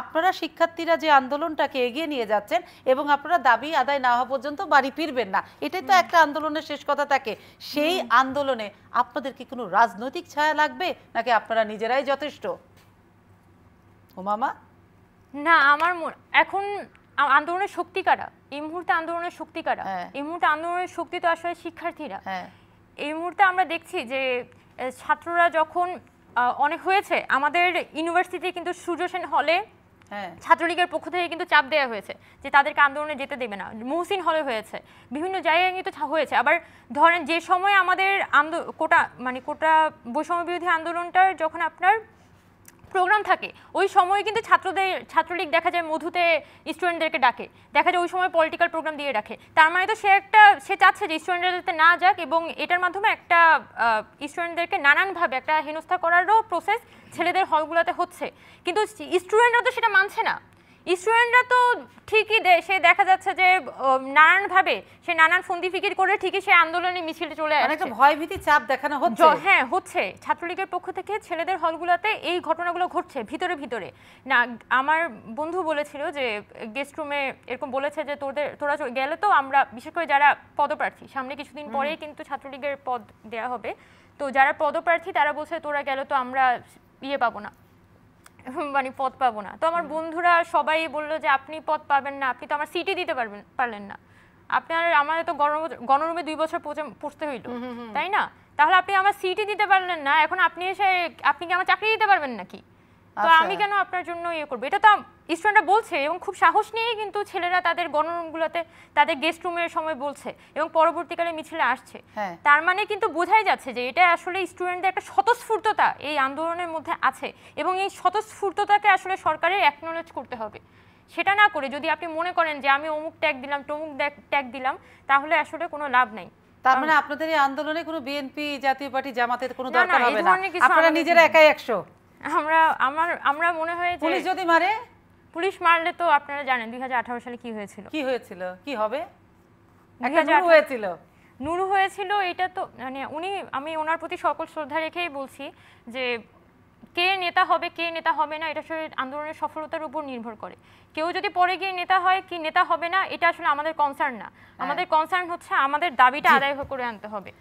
আপনারা শিক্ষার্থীরা যে আন্দোলনটাকে এগিয়ে নিয়ে যাচ্ছেন এবং আপনারা দাবি আদায় না হওয়া পর্যন্ত বাড়ি ফিরবেন না এটাই তো একটা আন্দোলনের শেষ কথা থাকে সেই আন্দোলনে আপনাদের কি কোনো রাজনৈতিক ছায়া লাগবে নাকি আপনারা নিজেরাই যথেষ্ট ওমামা না আমার এখন আন্দোলনের শক্তি কারা এই মুহূর্তে আন্দোলনের শক্তি কারা হ্যাঁ। এই মুহূর্তে আন্দোলনের শক্তি তো আসলে শিক্ষার্থীরা হ্যাঁ। এই মুহূর্তে আমরা দেখছি যে ছাত্ররা যখন অনেক হয়েছে আমাদের ইউনিভার্সিটি কিন্তু সূর্য সেন হলে হ্যাঁ। ছাত্রলীগের পক্ষ থেকে কিন্তু চাপ দেওয়া হয়েছে যে তাদেরকে আন্দোলনে যেতে দেবে না মহসিন হলে হয়েছে বিভিন্ন জায়গায় কিন্তু হয়েছে আবার ধরেন যে সময় আমাদের আন্দো কোটা মানে কোটা বৈষম্য বিরোধী আন্দোলনটার যখন আপনার প্রোগ্রাম থাকে ওই সময় কিন্তু ছাত্রদের ছাত্রলীগ দেখা যায় মধুতে স্টুডেন্টদেরকে ডাকে দেখা যায় ওই সময় পলিটিক্যাল প্রোগ্রাম দিয়ে রাখে তার মানে তো সে একটা সে চাচ্ছে যে স্টুডেন্টরা যাতে না যাক এবং এটার মাধ্যমে একটা স্টুডেন্টদেরকে নানানভাবে একটা হেনস্থা করারও প্রসেস ছেলেদের হলগুলোতে হচ্ছে কিন্তু স্টুডেন্টরা তো সেটা মানছে না স্টুডেন্টরা তো ঠিকই সে দেখা যাচ্ছে যে নানানভাবে সে নানান ফন্দি ফিকির করে ঠিকই সে আন্দোলনে মিছিল চলে মানে আসছে একটা ভয়ভীতি চাপ দেখানো হচ্ছে হ্যাঁ হচ্ছে ছাত্রলীগের পক্ষ থেকে ছেলেদের হলগুলোতে এই ঘটনাগুলো ঘটছে ভিতরে ভিতরে না আমার বন্ধু বলেছিল যে গেস্ট রুমে এরকম বলেছে যে তোদের তোরা গেলে তো আমরা বিশেষ করে যারা পদপ্রার্থী সামনে কিছুদিন পরেই কিন্তু ছাত্রলীগের পদ দেওয়া হবে তো যারা পদপ্রার্থী তারা বলছে তোরা গেলে তো আমরা ইয়ে পাবো না মানে পদ পাবো না তো আমার বন্ধুরা সবাই বললো যে আপনি পদ পাবেন না আপনি তো আমার সিটি দিতে পারবেন পারলেন না আপনার আমার তো গণরুমে দুই বছর পড়তে হইল তাই না তাহলে আপনি আমার সিটি দিতে পারলেন না এখন আপনি এসে আপনি কি আমার চাকরি দিতে পারবেন নাকি তো আচ্ছা। আমি কেন আপনার জন্য ইয়ে করবো এটা তো স্টুডেন্টরা বলছে এবং খুব সাহস নিয়েই কিন্তু ছেলেরা তাদের গণরুমগুলোতে তাদের গেস্ট রুমের সময় বলছে এবং পরবর্তীকালে মিছিলে আসছে হ্যাঁ। তার মানে কিন্তু বোঝাই যাচ্ছে যে এটা আসলে স্টুডেন্টদের একটা স্বতঃস্ফূর্ততা এই আন্দোলনের মধ্যে আছে এবং এই স্বতঃস্ফূর্ততাকে আসলে সরকারের অ্যাকনোলেজ করতে হবে সেটা না করে যদি আপনি মনে করেন যে আমি অমুক ট্যাগ দিলাম টমুক ট্যাগ দিলাম তাহলে আসলে কোনো লাভ নাই তার মানে আপনাদের এই আন্দোলনে কোনো বিএনপি জাতীয় পার্টি জামাতের কোনো দরকার হবে না আপনারা নিজেরা একাই একশো আমরা আমার আমরা মনে হয় পুলিশ যদি মারে পুলিশ মারলে তো আপনারা জানেন 2018 সালে কি হয়েছিল কি হয়েছিল কি হবে একটা হয়েছিল নুরু হয়েছিল এটা তো মানে উনি আমি ওনার প্রতি সকল শ্রদ্ধা রেখেই বলছি যে কে নেতা হবে কে নেতা হবে না এটা আসলে আন্দোলনের সফলতার উপর নির্ভর করে কেউ যদি পরে গিয়ে নেতা হয় কি নেতা হবে না এটা আসলে আমাদের কনসার্ন না হ্যাঁ। আমাদের কনসার্ন হচ্ছে আমাদের দাবিটা আদায় করে আনতে হবে